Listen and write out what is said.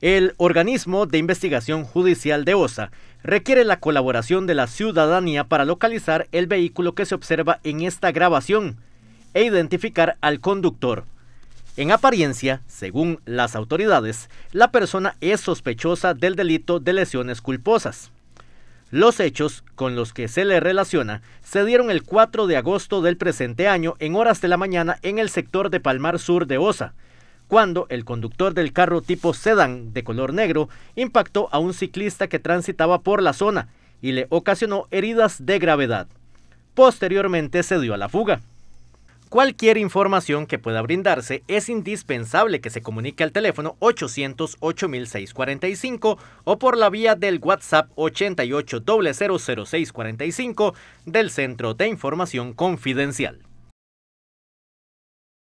El organismo de investigación judicial de OSA requiere la colaboración de la ciudadanía para localizar el vehículo que se observa en esta grabación e identificar al conductor. En apariencia, según las autoridades, la persona es sospechosa del delito de lesiones culposas. Los hechos con los que se le relaciona se dieron el 4 de agosto del presente año en horas de la mañana en el sector de Palmar Sur de Osa, cuando el conductor del carro tipo sedán de color negro impactó a un ciclista que transitaba por la zona y le ocasionó heridas de gravedad. Posteriormente se dio a la fuga. Cualquier información que pueda brindarse es indispensable que se comunique al teléfono 808 o por la vía del WhatsApp 8800645 del Centro de Información Confidencial.